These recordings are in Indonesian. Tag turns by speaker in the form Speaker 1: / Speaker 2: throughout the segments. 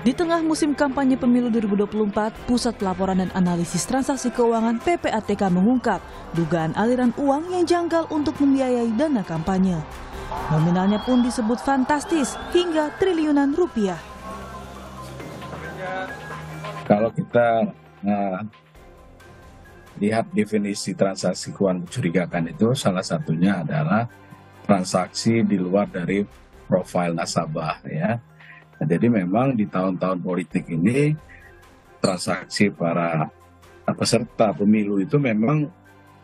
Speaker 1: Di tengah musim kampanye pemilu 2024, Pusat Pelaporan dan Analisis Transaksi Keuangan PPATK mengungkap dugaan aliran uang yang janggal untuk membiayai dana kampanye. Nominalnya pun disebut fantastis hingga triliunan rupiah.
Speaker 2: Kalau kita nah, lihat definisi transaksi keuangan mencurigakan itu salah satunya adalah transaksi di luar dari profil nasabah ya Nah, jadi memang di tahun-tahun politik ini transaksi para eh, peserta pemilu itu memang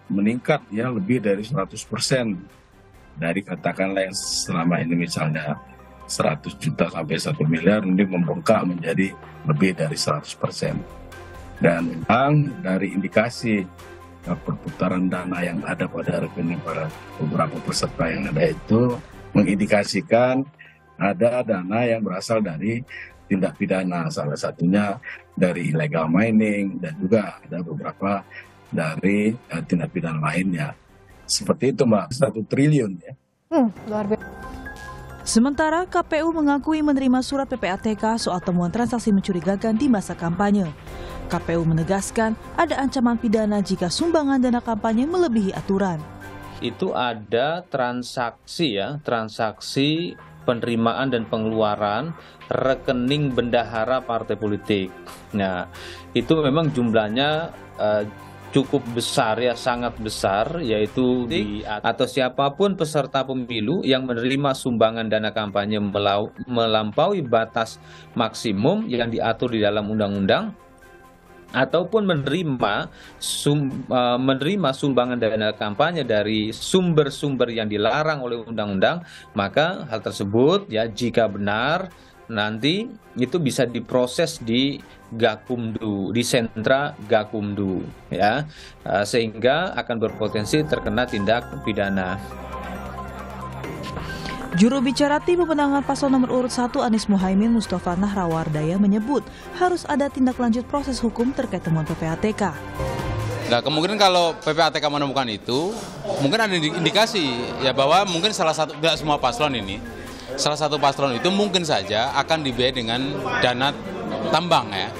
Speaker 2: meningkat ya lebih dari 100% dari katakanlah yang selama ini misalnya 100 juta sampai 1 miliar ini membengkak menjadi lebih dari 100 persen. Dan memang dari indikasi eh, perputaran dana yang ada pada rekening para beberapa peserta yang ada itu mengindikasikan ada dana yang berasal dari tindak pidana salah satunya dari illegal mining dan juga ada beberapa dari uh, tindak pidana lainnya seperti itu mbak satu triliun ya
Speaker 1: hmm, luar biasa Sementara KPU mengakui menerima surat PPATK soal temuan transaksi mencurigakan di masa kampanye. KPU menegaskan ada ancaman pidana jika sumbangan dana kampanye melebihi aturan.
Speaker 3: Itu ada transaksi ya, transaksi penerimaan dan pengeluaran rekening bendahara partai politik. Nah, itu memang jumlahnya uh, cukup besar ya sangat besar yaitu di atau siapapun peserta pemilu yang menerima sumbangan dana kampanye melampaui batas maksimum yang diatur di dalam undang-undang ataupun menerima sum, uh, menerima sumbangan dana kampanye dari sumber-sumber yang dilarang oleh undang-undang, maka hal tersebut ya jika benar nanti itu bisa diproses di Gakumdu, di sentra Gakumdu ya. E, sehingga akan berpotensi terkena tindak pidana.
Speaker 1: Juru bicara tim pemenangan paslon nomor urut 1 Anies Muhaimin Mustafa Nahrawardaya menyebut harus ada tindak lanjut proses hukum terkait temuan PPATK.
Speaker 3: Nah kemungkinan kalau PPATK menemukan itu, mungkin ada indikasi ya bahwa mungkin salah satu, tidak semua paslon ini, salah satu paslon itu mungkin saja akan dibiayai dengan dana tambang ya.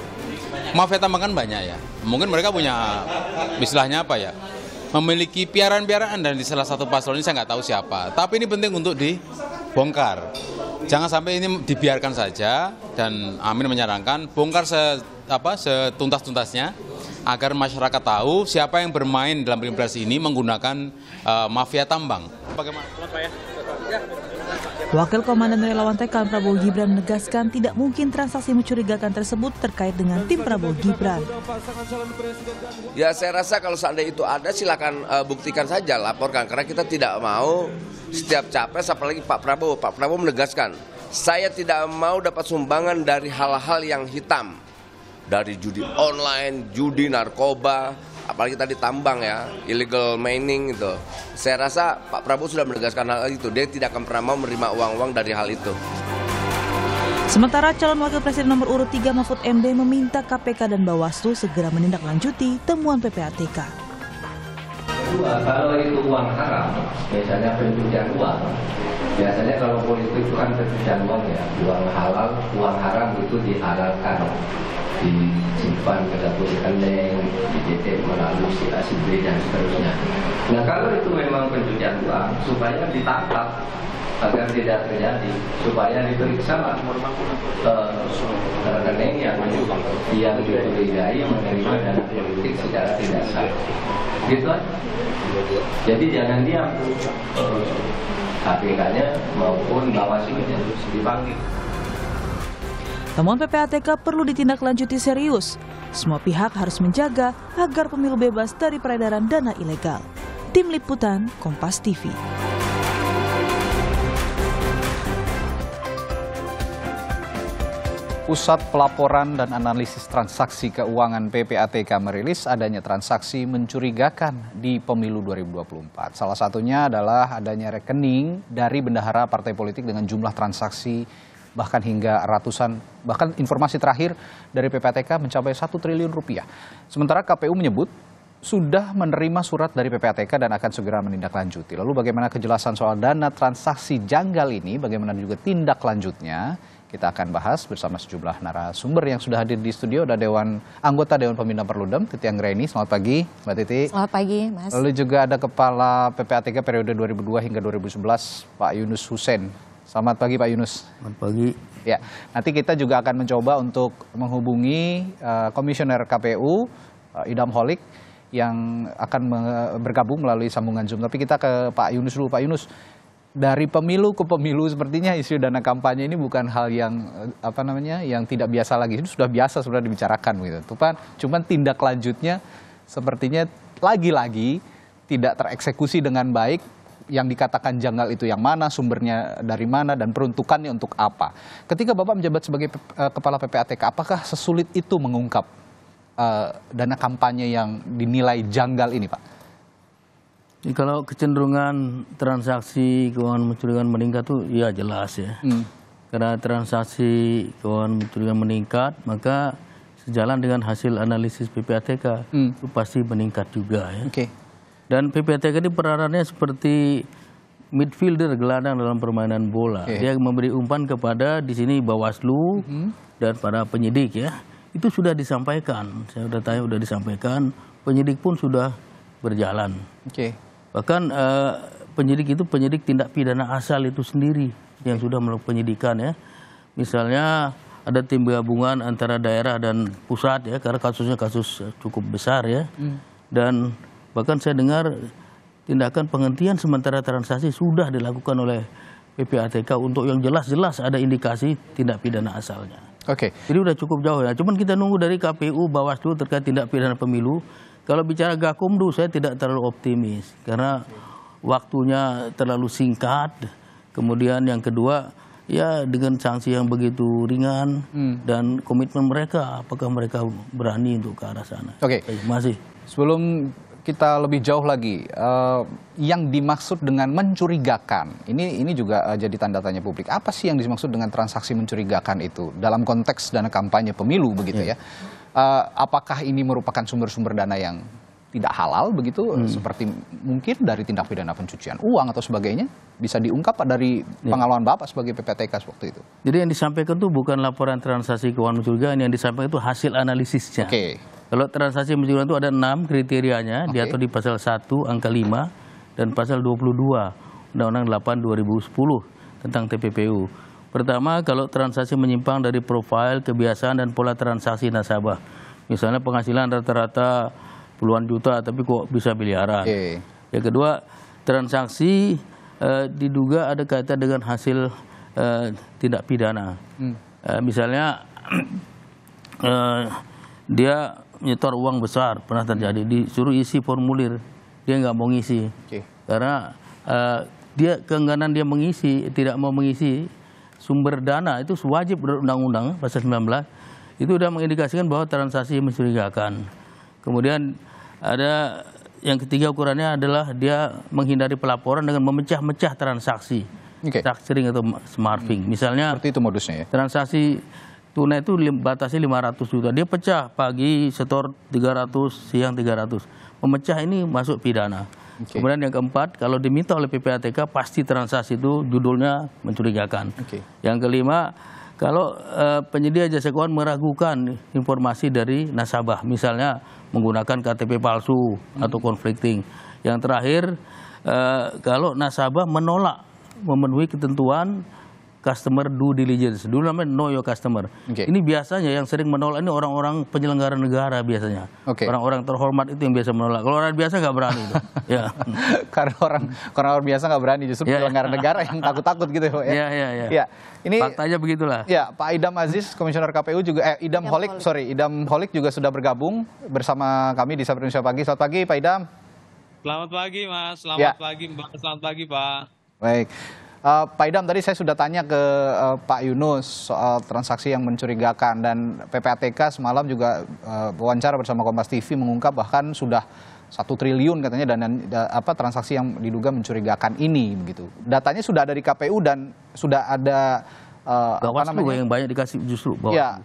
Speaker 3: Mafia tambang kan banyak ya, mungkin mereka punya istilahnya apa ya, memiliki piaran-piaraan dan di salah satu paslon ini saya nggak tahu siapa. Tapi ini penting untuk dibongkar. Jangan sampai ini dibiarkan saja dan Amin menyarankan bongkar se apa setuntas-tuntasnya agar masyarakat tahu siapa yang bermain dalam pilpres ini menggunakan uh, mafia tambang. Bagaimana? ya?
Speaker 1: ya. Wakil Komandan Relawan Tekan Prabowo Gibran menegaskan tidak mungkin transaksi mencurigakan tersebut terkait dengan
Speaker 2: tim Prabowo Gibran. Ya saya rasa kalau seandainya itu ada silakan uh, buktikan saja, laporkan karena kita tidak mau setiap capres apalagi Pak Prabowo. Pak Prabowo menegaskan, saya tidak mau dapat sumbangan dari hal-hal yang hitam. Dari judi online, judi narkoba, apalagi tadi tambang ya, illegal mining gitu. Saya rasa Pak Prabowo sudah menegaskan hal itu, dia tidak akan pernah mau menerima uang-uang dari hal itu.
Speaker 1: Sementara calon wakil presiden nomor urut 3 Mahfud MD meminta KPK dan Bawaslu segera menindaklanjuti temuan PPATK.
Speaker 4: kalau itu uang haram, biasanya pencucian uang. Biasanya kalau politik itu kan pencucian uang ya, uang halal, uang haram itu dihalalkan
Speaker 2: disimpan ke dapur di dititip melalui si A, si B dan seterusnya. Nah kalau itu memang pencucian uang, supaya ditangkap agar tidak terjadi,
Speaker 4: supaya diperiksa uh, eh, rekening eh, yang
Speaker 2: yang dicurigai menerima dana politik secara tidak sah. Gitu Jadi jangan diam. Uh, eh, KPK-nya maupun
Speaker 5: Bawaslu dipanggil.
Speaker 1: Temuan PPATK perlu ditindaklanjuti serius. Semua pihak harus menjaga agar pemilu bebas dari peredaran dana ilegal. Tim Liputan Kompas TV. Pusat
Speaker 4: Pelaporan
Speaker 1: dan Analisis
Speaker 4: Transaksi Keuangan PPATK merilis adanya transaksi mencurigakan di pemilu 2024. Salah satunya adalah adanya rekening dari bendahara partai politik dengan jumlah transaksi bahkan hingga ratusan, bahkan informasi terakhir dari PPATK mencapai 1 triliun rupiah. Sementara KPU menyebut sudah menerima surat dari PPATK dan akan segera menindaklanjuti. Lalu bagaimana kejelasan soal dana transaksi janggal ini, bagaimana juga tindak lanjutnya, kita akan bahas bersama sejumlah narasumber yang sudah hadir di studio. Ada Dewan anggota Dewan Pembina Perludem, Titi Anggraini. Selamat pagi, Mbak Titi.
Speaker 6: Selamat pagi, Mas. Lalu
Speaker 4: juga ada Kepala PPATK periode 2002 hingga 2011, Pak Yunus Hussein. Selamat pagi Pak Yunus. Selamat pagi. Ya, nanti kita juga akan mencoba untuk menghubungi uh, Komisioner KPU uh, eh, Idam Holik yang akan bergabung melalui sambungan Zoom. Tapi kita ke Pak Yunus dulu. Pak Yunus, dari pemilu ke pemilu sepertinya isu dana kampanye ini bukan hal yang eh, apa namanya yang tidak biasa lagi. Ini sudah biasa sudah dibicarakan gitu. Tupan, cuman tindak lanjutnya sepertinya lagi-lagi tidak tereksekusi dengan baik yang dikatakan janggal itu yang mana, sumbernya dari mana, dan peruntukannya untuk apa. Ketika Bapak menjabat sebagai eh, Kepala PPATK, apakah sesulit itu mengungkap
Speaker 5: uh, dana kampanye yang dinilai janggal ini Pak? Ya, kalau kecenderungan transaksi keuangan mencurigakan meningkat itu ya jelas ya. Hmm. Karena transaksi keuangan mencurigakan meningkat, maka sejalan dengan hasil analisis PPATK hmm. itu pasti meningkat juga ya. Okay. Dan PPTK ini perannya seperti midfielder gelandang dalam permainan bola. Okay. Dia memberi umpan kepada di sini Bawaslu mm -hmm. dan para penyidik ya. Itu sudah disampaikan. Saya sudah tanya sudah disampaikan. Penyidik pun sudah berjalan. Okay. Bahkan uh, penyidik itu penyidik tindak pidana asal itu sendiri yang sudah melakukan penyidikan ya. Misalnya ada tim gabungan antara daerah dan pusat ya karena kasusnya kasus cukup besar ya. Mm. Dan bahkan saya dengar tindakan penghentian sementara transaksi sudah dilakukan oleh PPATK untuk yang jelas-jelas ada indikasi tindak pidana asalnya. Oke. Okay. Jadi sudah cukup jauh ya. Cuman kita nunggu dari KPU Bawaslu terkait tindak pidana pemilu. Kalau bicara Gakumdu saya tidak terlalu optimis karena waktunya terlalu singkat. Kemudian yang kedua ya dengan sanksi yang begitu ringan hmm. dan komitmen mereka apakah mereka berani untuk ke arah sana. Oke. Okay. Masih. Sebelum kita lebih jauh lagi,
Speaker 4: uh, yang dimaksud dengan mencurigakan, ini ini juga uh, jadi tanda tanya publik. Apa sih yang dimaksud dengan transaksi mencurigakan itu dalam konteks dana kampanye pemilu begitu yeah. ya? Uh, apakah ini merupakan sumber-sumber dana yang tidak halal begitu hmm. seperti mungkin dari tindak pidana pencucian uang atau sebagainya bisa diungkap dari iya. pengalaman Bapak sebagai PPTK waktu itu.
Speaker 5: Jadi yang disampaikan itu bukan laporan transaksi keuangan mencurigakan yang disampaikan itu hasil analisisnya. Oke. Okay. Kalau transaksi mencurigakan itu ada enam kriterianya okay. diatur di pasal 1 angka 5 dan pasal 22 Undang-Undang 8 2010 tentang TPPU. Pertama, kalau transaksi menyimpang dari profil, kebiasaan dan pola transaksi nasabah. Misalnya penghasilan rata-rata puluhan juta tapi kok bisa miliaran. Okay. Yang kedua, transaksi eh, diduga ada kaitan dengan hasil eh, tindak pidana. Hmm. Eh, misalnya eh, dia nyetor uang besar pernah terjadi disuruh isi formulir dia nggak mau ngisi okay. karena uh, dia keengganan dia mengisi tidak mau mengisi sumber dana itu wajib undang-undang pasal 19 itu sudah mengindikasikan bahwa transaksi mencurigakan kemudian ada yang ketiga ukurannya adalah dia menghindari pelaporan dengan memecah-mecah transaksi okay. structuring atau smarting Hmm. Misalnya Seperti itu modusnya ya. Transaksi tunai itu batasnya 500 juta. Dia pecah pagi setor 300, siang 300. Memecah ini masuk pidana. Okay. Kemudian yang keempat, kalau diminta oleh PPATK pasti transaksi itu judulnya mencurigakan. Okay. Yang kelima, kalau e, penyedia jasa keuangan meragukan informasi dari nasabah, misalnya menggunakan KTP palsu hmm. atau conflicting. Yang terakhir, e, kalau nasabah menolak memenuhi ketentuan customer due diligence. Dulu namanya know your customer. Okay. Ini biasanya yang sering menolak ini orang-orang penyelenggara negara biasanya. orang Orang-orang terhormat itu yang biasa menolak. Kalau orang biasa nggak berani. Itu. ya. Karena orang karena orang biasa nggak berani justru yeah. Ya. penyelenggara negara yang takut-takut gitu ya. Iya iya iya. Ya.
Speaker 4: Ini faktanya begitulah. Ya, Pak Idam Aziz, Komisioner KPU juga eh Idam, Holik, sorry, Idam Holik juga sudah bergabung bersama kami di Sapa Indonesia Pagi. Selamat pagi Pak Idam.
Speaker 3: Selamat pagi Mas, ya. selamat ya. pagi Mbak, selamat pagi Pak.
Speaker 4: Baik. Uh, Pak Idam tadi saya sudah tanya ke uh, Pak Yunus soal transaksi yang mencurigakan dan PPATK semalam juga uh, wawancara bersama Kompas TV mengungkap bahkan sudah satu triliun katanya dan, dan apa transaksi yang diduga mencurigakan ini begitu. Datanya sudah ada di KPU dan sudah ada uh, Bawaslu yang
Speaker 5: banyak dikasih justru. bawah. Ya,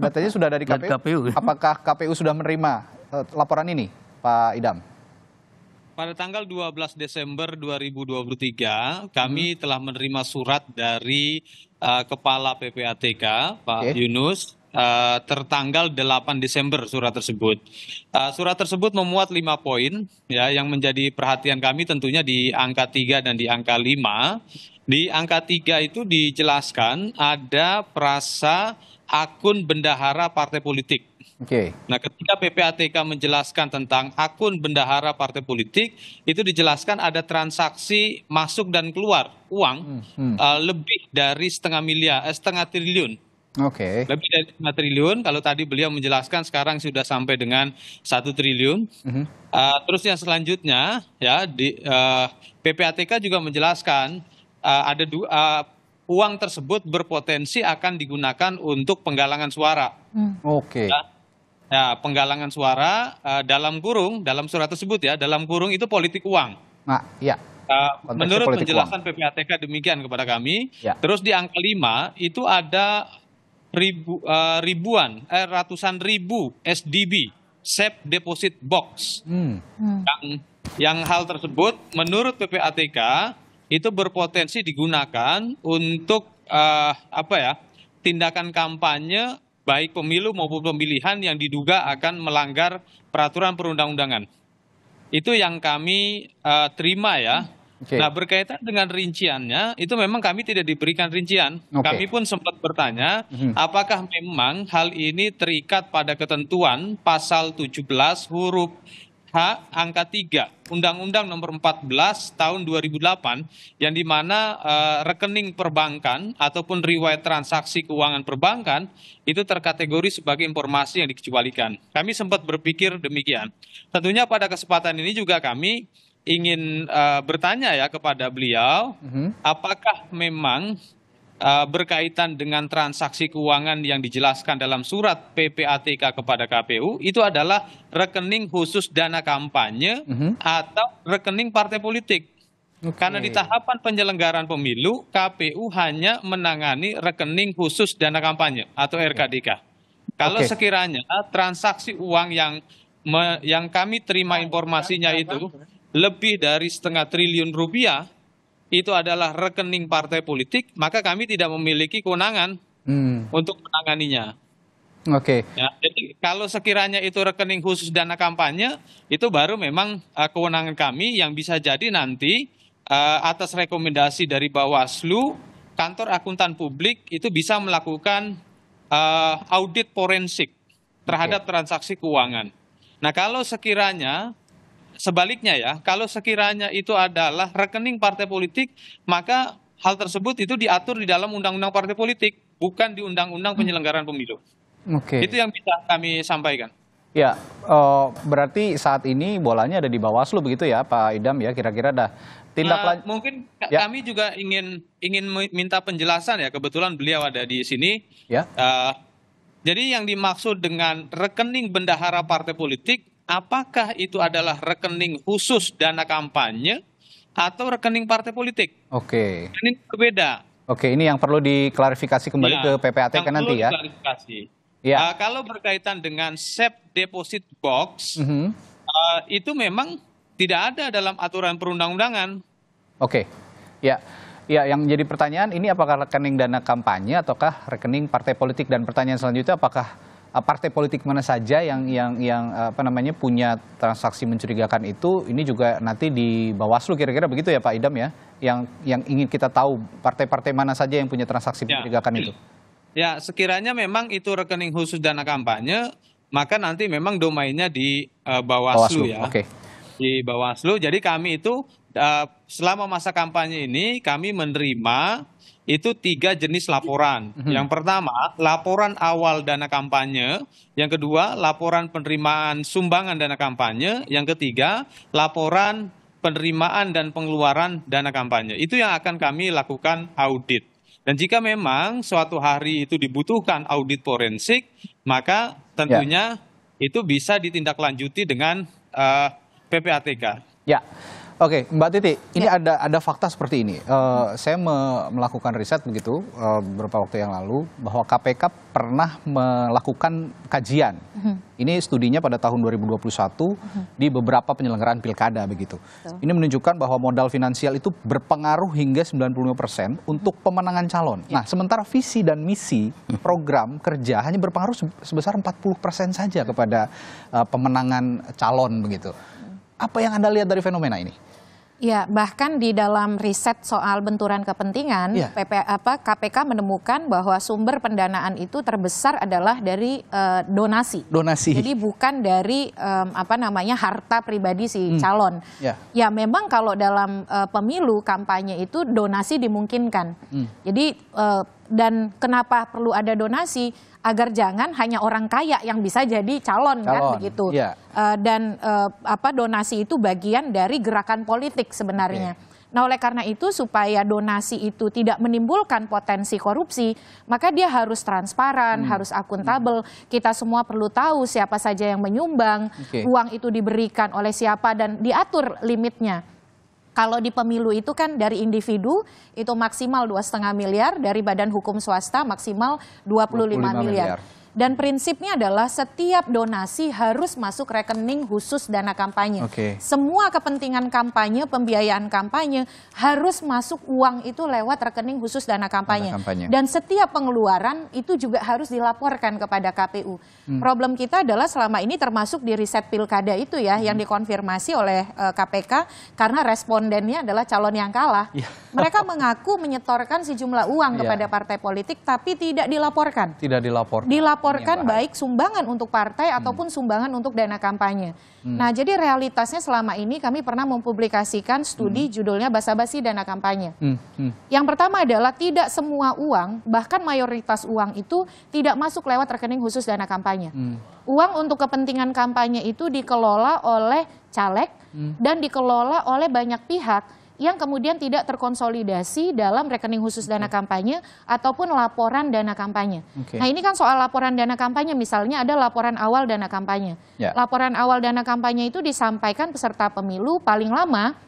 Speaker 5: datanya sudah ada di KPU. KPU. Ya.
Speaker 4: Apakah KPU sudah menerima uh, laporan ini, Pak Idam?
Speaker 3: Pada tanggal 12 Desember 2023, hmm. kami hmm. telah menerima surat dari uh, Kepala PPATK, Pak okay. Yunus, uh, tertanggal 8 Desember surat tersebut. Uh, surat tersebut memuat lima poin ya yang menjadi perhatian kami tentunya di angka 3 dan di angka 5. Di angka 3 itu dijelaskan ada perasa akun bendahara partai politik Okay. Nah, ketika PPATK menjelaskan tentang akun bendahara partai politik, itu dijelaskan ada transaksi masuk dan keluar uang hmm,
Speaker 2: hmm.
Speaker 4: Uh,
Speaker 3: lebih dari setengah miliar, eh, setengah triliun. Oke. Okay. Lebih dari setengah triliun. Kalau tadi beliau menjelaskan, sekarang sudah sampai dengan satu triliun. Hmm. Uh, terus yang selanjutnya, ya, di uh, eh, PPATK juga menjelaskan uh, ada dua. Uh, Uang tersebut berpotensi akan digunakan untuk penggalangan suara.
Speaker 2: Hmm. Oke. Okay. Ya, nah,
Speaker 3: Ya, penggalangan suara uh, dalam kurung dalam surat tersebut ya, dalam kurung itu politik uang. Nah, iya. Uh, menurut penjelasan uang. PPATK demikian kepada kami. Ya. Terus di angka 5 itu ada ribu, uh, ribuan eh, ratusan ribu SDB safe deposit box. Hmm. hmm. Yang yang hal tersebut menurut PPATK itu berpotensi digunakan untuk uh, apa ya? tindakan kampanye baik pemilu maupun pemilihan yang diduga akan melanggar peraturan perundang-undangan. Itu yang kami uh, terima ya. Okay. Nah berkaitan dengan rinciannya, itu memang kami tidak diberikan rincian. Okay. Kami pun sempat bertanya, hmm apakah memang hal ini terikat pada ketentuan pasal 17 huruf H angka 3 Undang-Undang nomor 14 tahun 2008 yang dimana uh, eh, rekening perbankan ataupun riwayat transaksi keuangan perbankan itu terkategori sebagai informasi yang dikecualikan. Kami sempat berpikir demikian. Tentunya pada kesempatan ini juga kami ingin uh, bertanya ya kepada beliau, mm -hmm. apakah memang Eh, berkaitan dengan transaksi keuangan yang dijelaskan dalam surat PPATK kepada KPU itu adalah rekening khusus dana kampanye uh-huh. atau rekening partai politik. Okay. Karena di tahapan penyelenggaraan pemilu KPU hanya menangani rekening khusus dana kampanye atau RKDK. Kalau okay. sekiranya eh, transaksi uang yang me, yang kami terima informasinya itu lebih dari setengah triliun rupiah, itu adalah rekening partai politik, maka kami tidak memiliki kewenangan hmm. untuk menanganinya. Oke. Okay. Ya, jadi kalau sekiranya itu rekening khusus dana kampanye, itu baru memang uh, kewenangan kami yang bisa jadi nanti uh, atas rekomendasi dari Bawaslu, kantor akuntan publik itu bisa melakukan uh, audit forensik terhadap okay. transaksi keuangan. Nah, kalau sekiranya Sebaliknya ya, kalau sekiranya itu adalah rekening partai politik, maka hal tersebut itu diatur di dalam undang-undang partai politik, bukan di undang-undang penyelenggaraan pemilu. Oke. Okay. Itu yang bisa kami sampaikan.
Speaker 4: Ya, uh, berarti saat ini bolanya ada di Bawaslu begitu ya, Pak Idam ya. Kira-kira dah tindak uh,
Speaker 3: Mungkin ya. kami juga ingin ingin minta penjelasan ya. Kebetulan beliau ada di sini. Ya. Uh, jadi yang dimaksud dengan rekening bendahara partai politik apakah itu adalah rekening khusus dana kampanye atau rekening partai politik.
Speaker 4: Oke. Okay.
Speaker 3: Ini berbeda.
Speaker 4: Oke, ini yang perlu diklarifikasi kembali ya, ke PPATK yang nanti ya.
Speaker 3: Klarifikasi. Ya. Uh, kalau berkaitan dengan safe deposit box, mm -hmm. uh, itu memang tidak ada dalam aturan perundang-undangan.
Speaker 4: Oke, okay. ya. Ya, yang jadi pertanyaan ini apakah rekening dana kampanye ataukah rekening partai politik dan pertanyaan selanjutnya apakah Eh, partai politik mana saja yang yang yang eh, apa namanya punya transaksi mencurigakan itu ini juga nanti di Bawaslu kira-kira begitu ya Pak Idam ya yang yang ingin kita tahu partai-partai mana saja yang punya transaksi ya. mencurigakan itu.
Speaker 3: Ya, sekiranya memang itu rekening khusus dana kampanye, maka nanti memang domainnya di uh, Bawaslu, Bawaslu ya. Okay. Di Bawaslu. Jadi kami itu uh, selama masa kampanye ini kami menerima itu tiga jenis laporan. Mhm. Yang pertama, laporan awal dana kampanye. Yang kedua, laporan penerimaan sumbangan dana kampanye. Yang ketiga, laporan penerimaan dan pengeluaran dana kampanye. Itu yang akan kami lakukan audit. Dan jika memang suatu hari itu dibutuhkan audit forensik, maka tentunya ya. itu bisa ditindaklanjuti dengan uh, eh, PPATK.
Speaker 4: Ya. Oke, Mbak Titi, ini ya. ada ada fakta seperti ini. Uh, saya me melakukan riset begitu uh, beberapa waktu yang lalu bahwa KPK pernah melakukan kajian. Hmm. Ini studinya pada tahun 2021 hmm. di beberapa penyelenggaraan pilkada begitu. Betul. Ini menunjukkan bahwa modal finansial itu berpengaruh hingga 95% persen untuk pemenangan calon. Ya. Nah, sementara visi dan misi program kerja hanya berpengaruh sebesar 40% persen saja kepada uh, pemenangan calon begitu. Mhm. Apa yang Anda lihat dari fenomena ini?
Speaker 6: Ya, bahkan di dalam riset soal benturan kepentingan, ya. PP, apa, KPK menemukan bahwa sumber pendanaan itu terbesar adalah dari uh, donasi.
Speaker 4: Donasi. Jadi
Speaker 6: bukan dari um, apa namanya harta pribadi si hmm. calon. Ya. ya, memang kalau dalam uh, pemilu kampanye itu donasi dimungkinkan. Hmm. Jadi uh, dan kenapa perlu ada donasi? agar jangan hanya orang kaya yang bisa jadi calon, kan, calon kan begitu. Ya. e, dan e, apa donasi itu bagian dari gerakan politik sebenarnya. Okay. Nah, oleh karena itu supaya donasi itu tidak menimbulkan potensi korupsi, maka dia harus transparan, hmm. harus akuntabel. Hmm. Kita semua perlu tahu siapa saja yang menyumbang, okay. uang itu diberikan oleh siapa dan diatur limitnya. Kalau di pemilu itu kan dari individu itu maksimal 2,5 miliar, dari badan hukum swasta maksimal 25, 25 miliar. miliar dan prinsipnya adalah setiap donasi harus masuk rekening khusus dana kampanye. Okay. Semua kepentingan kampanye, pembiayaan kampanye harus masuk uang itu lewat rekening khusus dana kampanye. Dana kampanye. Dan setiap pengeluaran itu juga harus dilaporkan kepada KPU. Hmm. Problem kita adalah selama ini termasuk di riset pilkada itu ya hmm. yang dikonfirmasi oleh uh, eh, KPK karena respondennya adalah calon yang kalah. Yeah. Mereka mengaku menyetorkan sejumlah uang yeah. kepada partai politik tapi tidak dilaporkan.
Speaker 4: Tidak dilaporkan. Dilaporkan melaporkan iya, baik
Speaker 6: sumbangan untuk partai hmm. ataupun sumbangan untuk dana kampanye. Hmm. Nah, jadi realitasnya selama ini kami pernah mempublikasikan studi hmm. judulnya Basa-basi Dana Kampanye. Hmm. Hmm. Yang pertama adalah tidak semua uang, bahkan mayoritas uang itu tidak masuk lewat rekening khusus dana kampanye. Hmm. Uang untuk kepentingan kampanye itu dikelola oleh caleg hmm. dan dikelola oleh banyak pihak yang kemudian tidak terkonsolidasi dalam rekening khusus dana kampanye ataupun laporan dana kampanye. Okay. Nah ini kan soal laporan dana kampanye misalnya ada laporan awal dana kampanye. Yeah. Laporan awal dana kampanye itu disampaikan peserta pemilu paling lama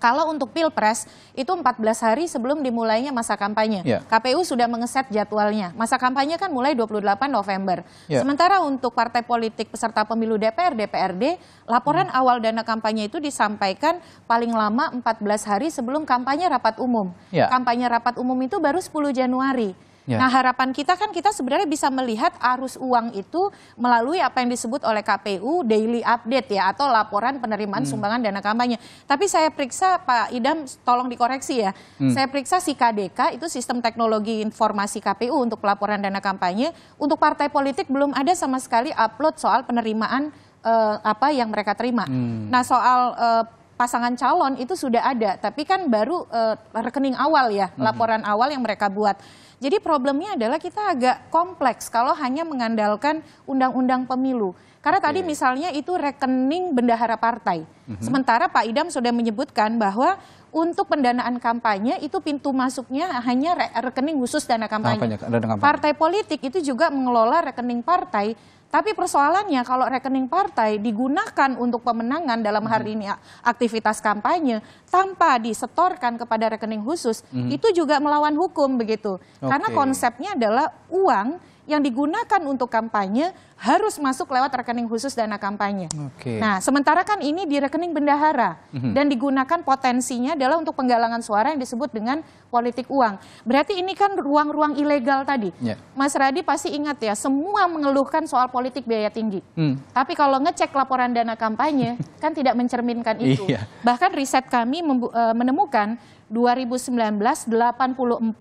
Speaker 6: kalau untuk Pilpres itu 14 hari sebelum dimulainya masa kampanye. Yeah. KPU sudah mengeset jadwalnya. Masa kampanye kan mulai 28 November. Yeah. Sementara untuk partai politik peserta pemilu DPR, DPRD, laporan hmm. awal dana kampanye itu disampaikan paling lama 14 hari sebelum kampanye rapat umum. Yeah. Kampanye rapat umum itu baru 10 Januari. Yeah. Nah harapan kita kan kita sebenarnya bisa melihat arus uang itu melalui apa yang disebut oleh KPU daily update ya atau laporan penerimaan hmm. sumbangan dana kampanye. Tapi saya periksa Pak Idam tolong dikoreksi ya. Hmm. Saya periksa si KDK itu sistem teknologi informasi KPU untuk pelaporan dana kampanye. Untuk partai politik belum ada sama sekali upload soal penerimaan uh, apa yang mereka terima. Hmm. Nah soal uh, pasangan calon itu sudah ada, tapi kan baru uh, rekening awal ya, mhm. laporan awal yang mereka buat. Jadi problemnya adalah kita agak kompleks kalau hanya mengandalkan undang-undang pemilu. Karena tadi misalnya itu rekening bendahara partai. Mhm. Sementara Pak Idam sudah menyebutkan bahwa untuk pendanaan kampanye itu pintu masuknya hanya rekening khusus dana kampanye. dana kampanye. Partai politik itu juga mengelola rekening partai tapi persoalannya kalau rekening partai digunakan untuk pemenangan dalam hari mhm. ini aktivitas kampanye tanpa disetorkan kepada rekening khusus, mm -hmm. itu juga melawan hukum begitu. Okay. Karena konsepnya adalah uang yang digunakan untuk kampanye harus masuk lewat rekening khusus dana kampanye. Okay. Nah, sementara kan ini di rekening bendahara mm-hmm. dan digunakan potensinya adalah untuk penggalangan suara yang disebut dengan politik uang. Berarti ini kan ruang-ruang ilegal tadi. Yeah. Mas Radi pasti ingat ya, semua mengeluhkan soal politik biaya tinggi. Mm. Tapi kalau ngecek laporan dana kampanye kan tidak mencerminkan itu. Yeah. Bahkan riset kami eh, menemukan 2019 84,12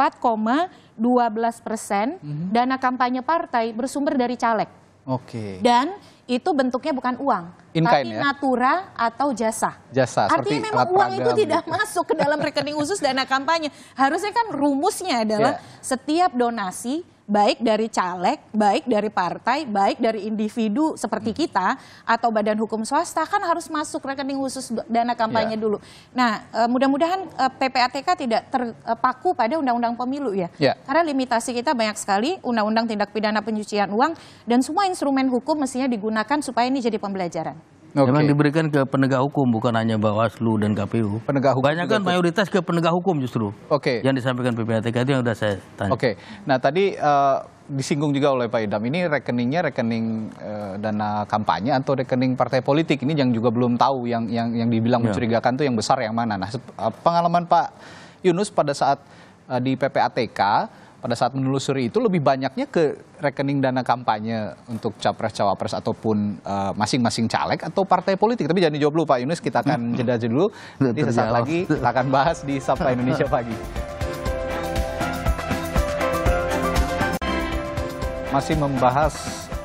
Speaker 6: persen hmm. dana kampanye partai bersumber dari caleg. Oke. Okay. Dan itu bentuknya bukan uang, In tapi ya? natura atau jasa.
Speaker 4: Jasa. Artinya memang uang itu tidak gitu.
Speaker 6: masuk ke dalam rekening khusus dana kampanye. Harusnya kan rumusnya adalah yeah. setiap donasi baik dari caleg, baik dari partai, baik dari individu seperti hmm. kita atau badan hukum swasta kan harus masuk rekening khusus dana kampanye yeah. dulu. Nah, eh, mudah-mudahan eh, PPATK tidak terpaku eh, pada undang-undang pemilu ya. Yeah. Karena limitasi kita banyak sekali undang-undang tindak pidana pencucian uang dan semua instrumen hukum mestinya digunakan supaya ini jadi pembelajaran.
Speaker 5: Okay. Memang diberikan ke penegak hukum bukan hanya Bawaslu dan KPU. Penegak hukum. Banyak kan mayoritas ke penegak hukum justru. Oke. Okay. Yang disampaikan PPATK itu yang sudah saya tanya. Oke. Okay.
Speaker 4: Nah, tadi uh, disinggung juga oleh Pak Idam ini rekeningnya rekening uh, dana kampanye atau rekening partai politik ini yang juga belum tahu yang yang yang dibilang yeah. mencurigakan itu yang besar yang mana. Nah, eh, pengalaman Pak Yunus pada saat uh, di PPATK pada saat menelusuri itu lebih banyaknya ke rekening dana kampanye untuk capres-cawapres ataupun eh, masing-masing uh, caleg atau partai politik. Tapi jangan dijawab dulu Pak Yunus, kita akan hmm. jeda dulu. Nanti sesaat lagi kita akan bahas di Sapa Indonesia Pagi. Masih membahas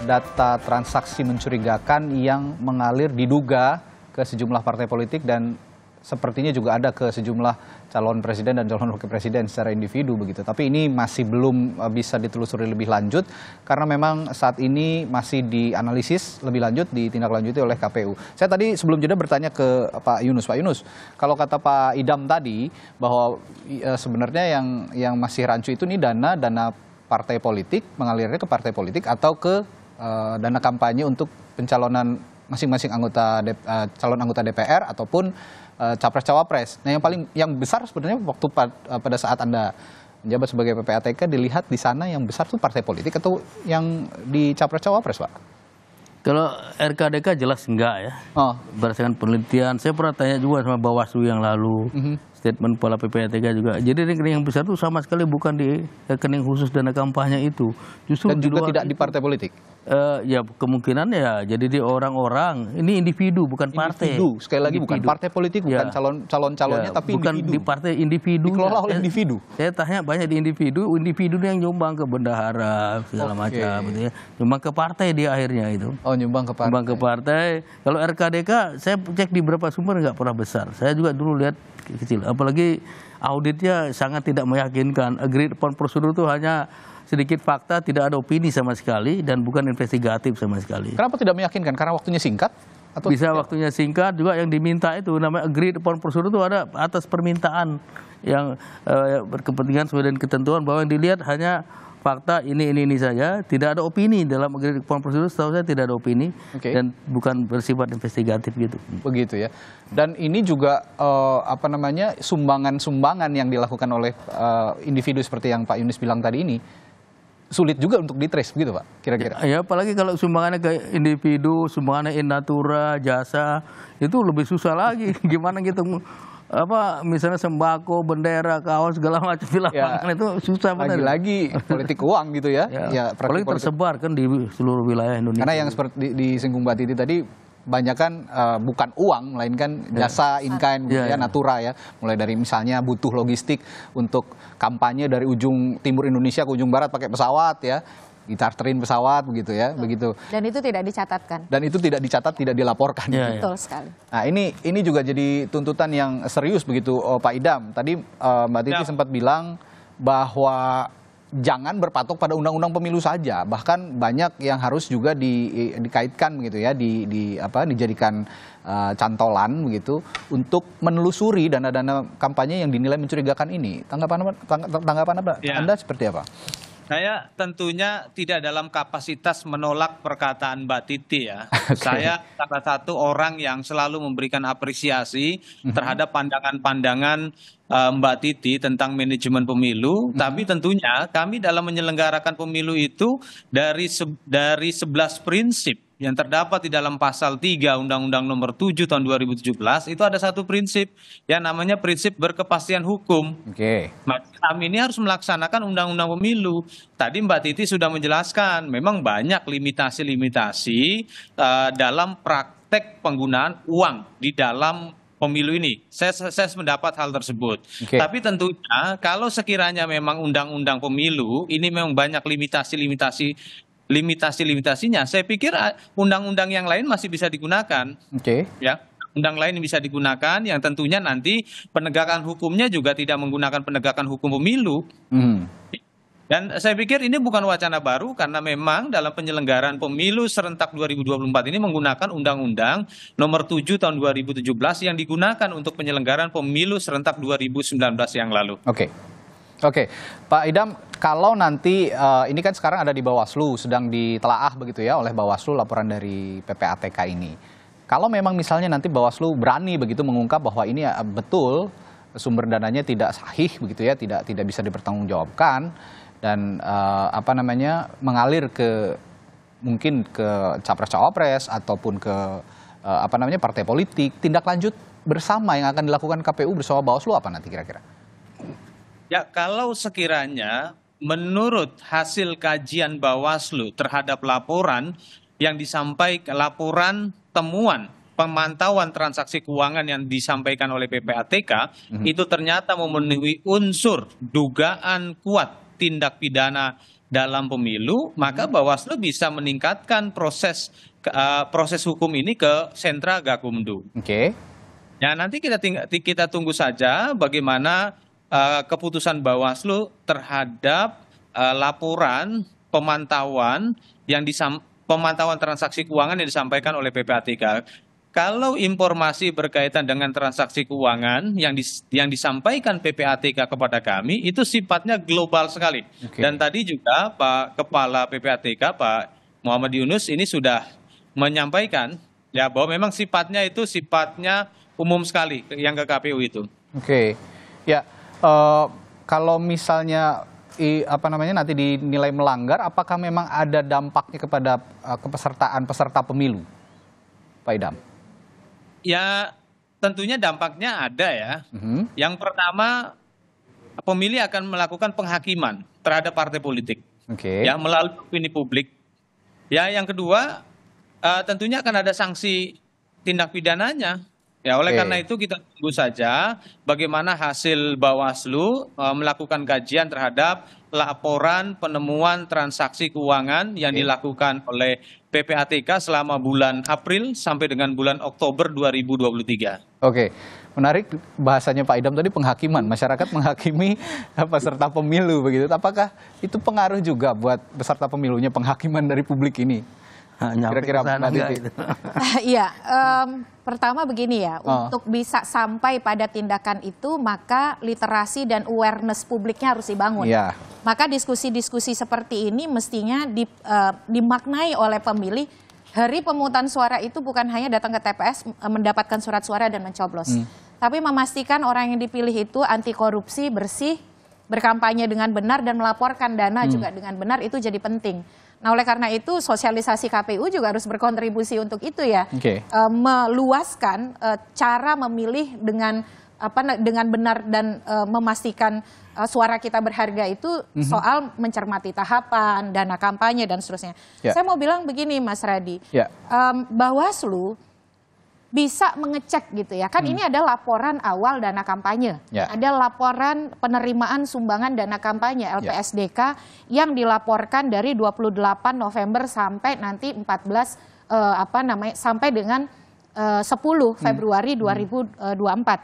Speaker 4: data transaksi mencurigakan yang mengalir diduga ke sejumlah partai politik dan sepertinya juga ada ke sejumlah calon presiden dan calon wakil presiden secara individu begitu. Tapi ini masih belum eh, bisa ditelusuri lebih lanjut karena memang saat ini masih dianalisis lebih lanjut ditindaklanjuti oleh KPU. Saya tadi sebelum jeda bertanya ke Pak Yunus. Pak Yunus, kalau kata Pak Idam tadi bahwa eh, sebenarnya yang yang masih rancu itu nih dana dana partai politik mengalirnya ke partai politik atau ke uh, dana kampanye untuk pencalonan masing-masing anggota de, uh, calon anggota DPR ataupun Eh, capres-cawapres. Nah yang paling yang besar sebenarnya waktu eh, pada saat anda menjabat sebagai PPATK dilihat di sana yang besar itu partai politik atau yang di capres-cawapres pak?
Speaker 5: Kalau RKDK jelas enggak ya. Oh. Berdasarkan penelitian, saya pernah tanya juga sama Bawaslu yang lalu, mm -hmm. statement pola PPATK juga. Jadi rekening yang besar itu sama sekali bukan di rekening khusus dana kampanye itu. Justru Dan juga di luar tidak di partai politik. Eh, ya kemungkinan ya jadi di orang-orang ini individu bukan partai. Individu sekali lagi individu. bukan partai politik bukan ya. calon calon calonnya ya, tapi bukan individu. di partai individu. Dikelola oleh eh, individu. Saya, saya tanya banyak di individu, individu yang nyumbang ke bendahara segala okay. macam, gitu ya. nyumbang ke partai di akhirnya itu. Oh nyumbang ke partai. Nyumbang ke partai. Kalau RKDK saya cek di beberapa sumber nggak pernah besar. Saya juga dulu lihat kecil. Apalagi auditnya sangat tidak meyakinkan. Agreed upon prosedur itu hanya sedikit fakta, tidak ada opini sama sekali dan bukan investigatif sama sekali. Kenapa tidak meyakinkan? Karena waktunya singkat. Atau bisa tidak? waktunya singkat juga yang diminta itu namanya agreed upon procedure itu ada atas permintaan yang eh, berkepentingan sesuai dengan ketentuan bahwa yang dilihat hanya fakta ini ini ini saja tidak ada opini dalam agreed upon procedure setahu saya tidak ada opini okay. dan bukan bersifat investigatif gitu begitu ya dan ini juga uh,
Speaker 4: apa namanya sumbangan-sumbangan yang dilakukan oleh uh, individu seperti yang Pak Yunis bilang tadi ini
Speaker 5: sulit juga untuk ditrace begitu Pak kira-kira. Ya, ya apalagi kalau sumbangannya ke individu, sumbangannya in natura, jasa itu lebih susah lagi gimana gitu apa misalnya sembako, bendera, kaos segala macam di ya. lapangan ya, itu susah benar. lagi politik uang gitu ya. ya, ya politik tersebar kan di seluruh wilayah Indonesia. Karena yang seperti di, disinggung
Speaker 4: Mbak Titi tadi banyak kan uh, eh, bukan uang melainkan iya. jasa yeah. in kind yeah, ya yeah. natura ya mulai dari misalnya butuh logistik untuk kampanye dari ujung timur Indonesia ke ujung barat pakai pesawat ya ditarterin pesawat begitu ya, Betul. begitu.
Speaker 6: Dan itu tidak dicatatkan.
Speaker 4: Dan itu tidak dicatat, tidak dilaporkan. gitu. Betul sekali. Nah ini ini juga jadi tuntutan yang serius begitu oh, Pak Idam. Tadi uh, Mbak Titi yeah. sempat bilang bahwa jangan berpatok pada undang-undang pemilu saja. Bahkan banyak yang harus juga di, dikaitkan begitu ya, di, di apa dijadikan uh, cantolan begitu untuk menelusuri dana-dana kampanye yang dinilai mencurigakan ini. Tanggapan tanggapan apa? Ya. Anda seperti apa?
Speaker 3: Saya tentunya tidak dalam kapasitas menolak perkataan Mbak Titi ya. Okay. Saya salah satu orang yang selalu memberikan apresiasi mm -hmm. terhadap pandangan-pandangan Eh, Mbak Titi tentang manajemen pemilu, hmm. tapi tentunya kami dalam menyelenggarakan pemilu itu dari se dari 11 prinsip yang terdapat di dalam pasal 3 Undang-Undang Nomor 7 tahun 2017 itu ada satu prinsip yang namanya prinsip berkepastian hukum. Oke. Okay. Nah, kami ini harus melaksanakan Undang-Undang Pemilu. Tadi Mbak Titi sudah menjelaskan memang banyak limitasi-limitasi uh, dalam praktek penggunaan uang di dalam pemilu ini. Saya, saya mendapat hal tersebut. Okay. Tapi tentunya kalau sekiranya memang undang-undang pemilu ini memang banyak limitasi-limitasi limitasi-limitasinya. Saya pikir ah, undang-undang yang lain masih bisa digunakan. Oke. Okay. Ya undang lain bisa digunakan yang tentunya nanti penegakan hukumnya juga tidak menggunakan penegakan hukum pemilu. Hmm. Dan saya pikir ini bukan wacana baru karena memang dalam penyelenggaraan pemilu serentak 2024 ini menggunakan Undang-Undang Nomor 7 Tahun 2017 yang digunakan untuk penyelenggaraan pemilu serentak 2019 yang lalu. Oke. Okay.
Speaker 4: Oke, Pak Idam, kalau nanti uh, ini kan sekarang ada di Bawaslu sedang ditelaah begitu ya oleh Bawaslu laporan dari PPATK ini. Kalau memang misalnya nanti Bawaslu berani begitu mengungkap bahwa ini eh, betul sumber dananya tidak sahih begitu ya, tidak tidak bisa dipertanggungjawabkan, dan uh, apa namanya mengalir ke mungkin ke capres-cawapres ataupun ke uh, apa namanya partai politik tindak lanjut bersama yang akan dilakukan KPU bersama Bawaslu apa nanti kira-kira?
Speaker 3: Ya kalau sekiranya menurut hasil kajian Bawaslu terhadap laporan yang disampaikan laporan temuan pemantauan transaksi keuangan yang disampaikan oleh PPATK mm -hmm. itu ternyata memenuhi unsur dugaan kuat tindak pidana dalam pemilu, maka hmm. Bawaslu bisa meningkatkan proses uh, proses hukum ini ke sentra Gakumdu. Oke. Okay. Ya nanti kita kita tunggu saja bagaimana uh, keputusan Bawaslu terhadap uh, laporan pemantauan yang disam pemantauan transaksi keuangan yang disampaikan oleh PPATK kalau informasi berkaitan dengan transaksi keuangan yang dis, yang disampaikan PPATK kepada kami itu sifatnya global sekali. Okay. Dan tadi juga Pak Kepala PPATK Pak Muhammad Yunus ini sudah menyampaikan ya bahwa memang sifatnya itu sifatnya umum sekali yang ke KPU itu.
Speaker 4: Oke. Okay. Ya, uh, kalau misalnya i, apa namanya nanti dinilai melanggar apakah memang ada dampaknya kepada uh, kepesertaan peserta pemilu? Pak Idam.
Speaker 3: Ya tentunya dampaknya ada ya. Mm-hmm. Yang pertama pemilih akan melakukan penghakiman terhadap partai politik. Okay. Ya melalui opini publik. Ya yang kedua uh, tentunya akan ada sanksi tindak pidananya Ya, oleh okay. karena itu kita tunggu saja bagaimana hasil Bawaslu e, melakukan kajian terhadap laporan penemuan transaksi keuangan yang okay. dilakukan oleh PPATK selama bulan April sampai dengan bulan Oktober 2023.
Speaker 4: Oke. Menarik bahasanya Pak Idam tadi penghakiman, masyarakat menghakimi peserta pemilu begitu. Apakah itu pengaruh juga buat peserta pemilunya penghakiman dari publik ini? Kira-kira nanti.
Speaker 6: Ah, iya, um, pertama begini ya, oh. untuk bisa sampai pada tindakan itu maka literasi dan awareness publiknya harus dibangun. Yeah. Maka diskusi-diskusi seperti ini mestinya di, uh, dimaknai oleh pemilih hari pemungutan suara itu bukan hanya datang ke TPS eh, mendapatkan surat suara dan mencoblos. Hmm. Tapi memastikan orang yang dipilih itu anti korupsi, bersih, berkampanye dengan benar dan melaporkan dana hmm. juga dengan benar itu jadi penting. Nah oleh karena itu sosialisasi KPU juga harus berkontribusi untuk itu ya, okay. uh, e, meluaskan uh, cara memilih dengan apa dengan benar dan uh, memastikan uh, suara kita berharga itu mm -hmm. soal mencermati tahapan dana kampanye dan seterusnya. Yeah. Saya mau bilang begini Mas Radi, yeah. Ya. um, Bawaslu bisa mengecek gitu ya. Kan hmm. ini ada laporan awal dana kampanye. Ya. Ada laporan penerimaan sumbangan dana kampanye LPSDK ya. yang dilaporkan dari 28 November sampai nanti 14 eh, apa namanya sampai dengan eh, 10 hmm. Februari hmm. 2024. Eh,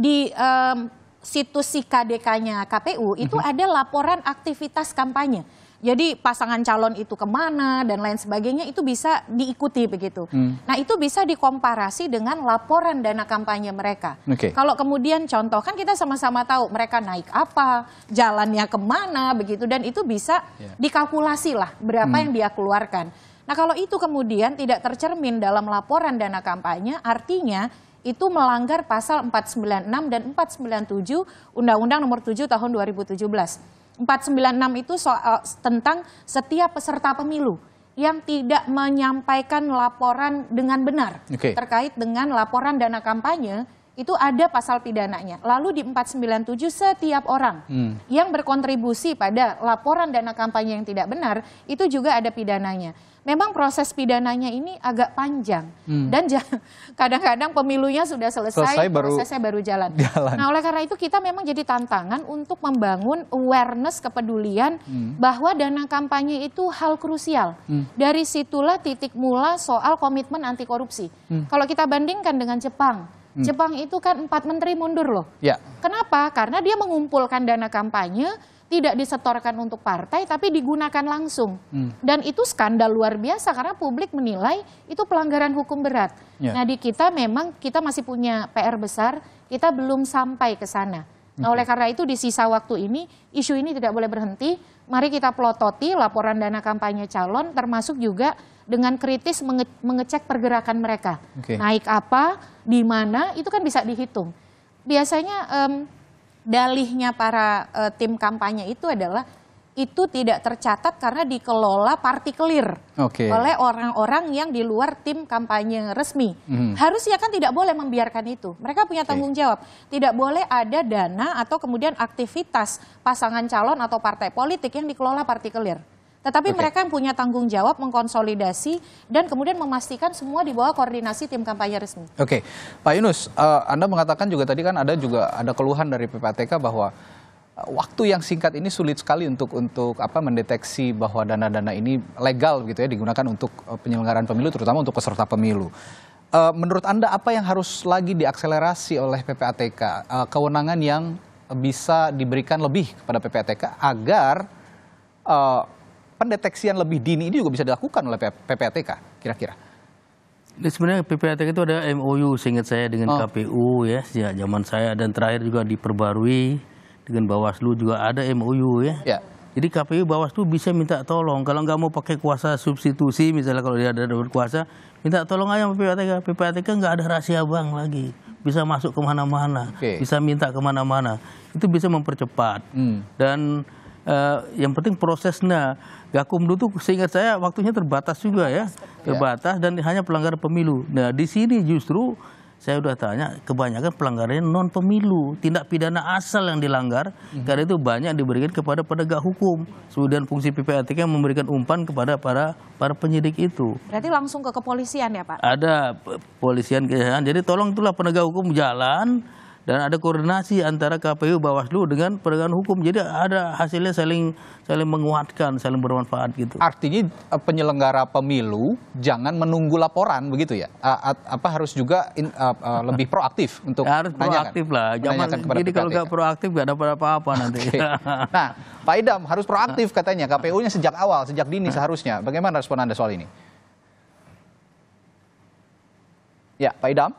Speaker 6: Di eh, situs kdk nya KPU itu mhm. ada laporan aktivitas kampanye. Jadi pasangan calon itu kemana dan lain sebagainya itu bisa diikuti begitu. Hmm. Nah itu bisa dikomparasi dengan laporan dana kampanye mereka. Okay. Kalau kemudian contoh kan kita sama-sama tahu mereka naik apa, jalannya kemana begitu dan itu bisa yeah. dikalkulasi lah berapa hmm. yang dia keluarkan. Nah kalau itu kemudian tidak tercermin dalam laporan dana kampanye artinya itu melanggar pasal 496 dan 497 Undang-Undang Nomor 7 Tahun 2017 496 itu soal, eh, tentang setiap peserta pemilu yang tidak menyampaikan laporan dengan benar okay. terkait dengan laporan dana kampanye itu ada pasal pidananya. Lalu di 497 setiap orang hmm. yang berkontribusi pada laporan dana kampanye yang tidak benar itu juga ada pidananya. Memang proses pidananya ini agak panjang hmm. dan kadang-kadang pemilunya sudah selesai, selesai baru prosesnya baru jalan. jalan. Nah, oleh karena itu kita memang jadi tantangan untuk membangun awareness kepedulian hmm. bahwa dana kampanye itu hal krusial. Hmm. Dari situlah titik mula soal komitmen anti korupsi. Hmm. Kalau kita bandingkan dengan Jepang Hmm. Jepang itu kan empat menteri mundur loh. Ya. Kenapa? Karena dia mengumpulkan dana kampanye tidak disetorkan untuk partai tapi digunakan langsung. Hmm. Dan itu skandal luar biasa karena publik menilai itu pelanggaran hukum berat. Ya. Nah, di kita memang kita masih punya PR besar, kita belum sampai ke sana. Nah, oleh karena itu di sisa waktu ini isu ini tidak boleh berhenti. Mari kita pelototi laporan dana kampanye calon termasuk juga dengan kritis menge mengecek pergerakan mereka. Okay. Naik apa, di mana, itu kan bisa dihitung. Biasanya um, dalihnya para uh, tim kampanye itu adalah itu tidak tercatat karena dikelola partikelir okay. oleh orang-orang yang di luar tim kampanye resmi. Hmm. Harusnya kan tidak boleh membiarkan itu. Mereka punya tanggung okay. jawab. Tidak boleh ada dana atau kemudian aktivitas pasangan calon atau partai politik yang dikelola partikelir. Tetapi okay. mereka yang punya tanggung jawab mengkonsolidasi dan kemudian memastikan semua di bawah koordinasi tim kampanye resmi.
Speaker 4: Oke, okay. Pak Yunus, uh, Anda mengatakan juga tadi kan ada juga ada keluhan dari PPATK bahwa waktu yang singkat ini sulit sekali untuk untuk apa mendeteksi bahwa dana-dana ini legal gitu ya digunakan untuk eh, penyelenggaraan pemilu terutama untuk peserta pemilu. Uh, menurut Anda apa yang harus lagi diakselerasi oleh PPATK? Uh, eh, kewenangan yang bisa diberikan lebih kepada PPATK agar uh, pendeteksian lebih dini ini juga bisa dilakukan oleh PPATK kira-kira.
Speaker 5: Sebenarnya PPATK itu ada MOU seingat saya dengan oh. KPU ya sejak zaman saya dan terakhir juga diperbarui dengan Bawaslu juga ada MOU ya. ya. Jadi KPU Bawaslu bisa minta tolong kalau nggak mau pakai kuasa substitusi misalnya kalau dia ada berkuasa minta tolong aja PPATK. PPATK nggak ada rahasia bank lagi bisa masuk kemana-mana, okay. bisa minta kemana-mana. Itu bisa mempercepat. Hmm. Dan uh, yang penting prosesnya. Gakumdu itu seingat saya waktunya terbatas juga ya. ya, terbatas dan hanya pelanggar pemilu. Nah di sini justru saya sudah tanya kebanyakan pelanggarannya non pemilu tindak pidana asal yang dilanggar hmm. karena itu banyak diberikan kepada penegak hukum kemudian fungsi PPATK yang memberikan umpan kepada para para penyidik itu
Speaker 6: berarti langsung ke kepolisian ya pak
Speaker 5: ada kepolisian jadi tolong itulah penegak hukum jalan dan ada koordinasi antara KPU Bawaslu dengan penegakan hukum. Jadi ada hasilnya saling saling menguatkan, saling bermanfaat gitu. Artinya eh, penyelenggara pemilu jangan menunggu
Speaker 4: laporan begitu ya. A, a, apa harus juga in, uh, uh, lebih proaktif untuk ya, harus proaktif lah. Jangan jadi kalau nggak proaktif nggak dapat apa-apa nanti. Okay. Nah, Pak Idam harus proaktif katanya KPU-nya sejak awal, sejak dini seharusnya. Bagaimana respon Anda soal ini? Ya, Pak Idam.